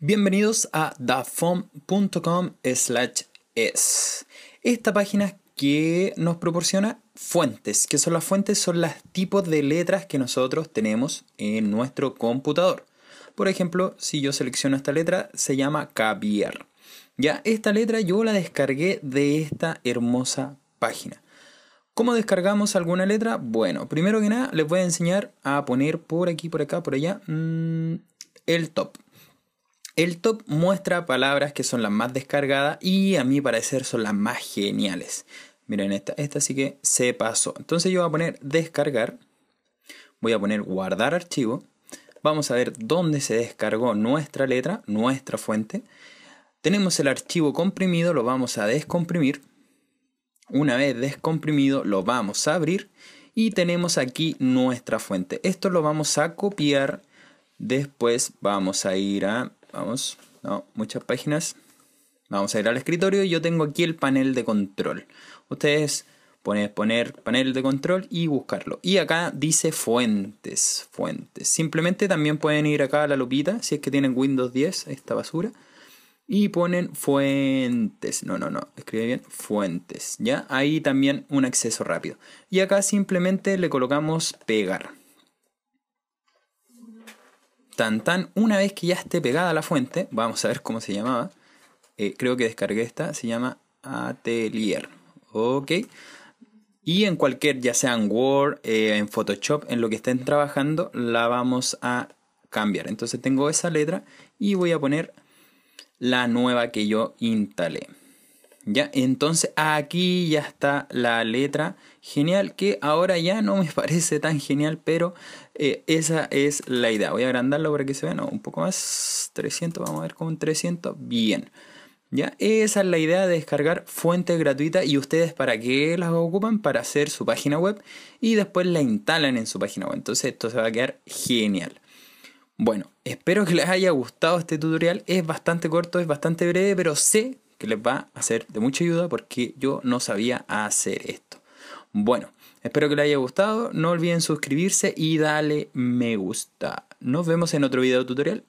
Bienvenidos a dafom.com slash es. Esta página que nos proporciona fuentes, que son las fuentes, son los tipos de letras que nosotros tenemos en nuestro computador. Por ejemplo, si yo selecciono esta letra, se llama caviar. Ya, esta letra yo la descargué de esta hermosa página. ¿Cómo descargamos alguna letra? Bueno, primero que nada les voy a enseñar a poner por aquí, por acá, por allá mm, el top. El top muestra palabras que son las más descargadas y a mi parecer son las más geniales. Miren, esta, esta sí que se pasó. Entonces yo voy a poner descargar. Voy a poner guardar archivo. Vamos a ver dónde se descargó nuestra letra, nuestra fuente. Tenemos el archivo comprimido, lo vamos a descomprimir. Una vez descomprimido, lo vamos a abrir. Y tenemos aquí nuestra fuente. Esto lo vamos a copiar. Después vamos a ir a Vamos, no, muchas páginas. Vamos a ir al escritorio y yo tengo aquí el panel de control. Ustedes ponen poner panel de control y buscarlo. Y acá dice fuentes, fuentes. Simplemente también pueden ir acá a la lupita, si es que tienen Windows 10, esta basura. Y ponen fuentes. No, no, no. Escribe bien. Fuentes. ¿Ya? Ahí también un acceso rápido. Y acá simplemente le colocamos pegar. Tan una vez que ya esté pegada a la fuente, vamos a ver cómo se llamaba. Eh, creo que descargué esta, se llama Atelier. Ok. Y en cualquier, ya sea en Word, eh, en Photoshop, en lo que estén trabajando, la vamos a cambiar. Entonces tengo esa letra y voy a poner la nueva que yo instalé. Ya, entonces aquí ya está la letra genial que ahora ya no me parece tan genial, pero eh, esa es la idea. Voy a agrandarlo para que se vea un poco más. 300, vamos a ver con 300. Bien. ¿Ya? Esa es la idea de descargar fuentes gratuitas y ustedes para qué las ocupan? Para hacer su página web y después la instalan en su página web. Entonces esto se va a quedar genial. Bueno, espero que les haya gustado este tutorial. Es bastante corto, es bastante breve, pero sé que les va a ser de mucha ayuda porque yo no sabía hacer esto. Bueno, espero que les haya gustado. No olviden suscribirse y darle me gusta. Nos vemos en otro video tutorial.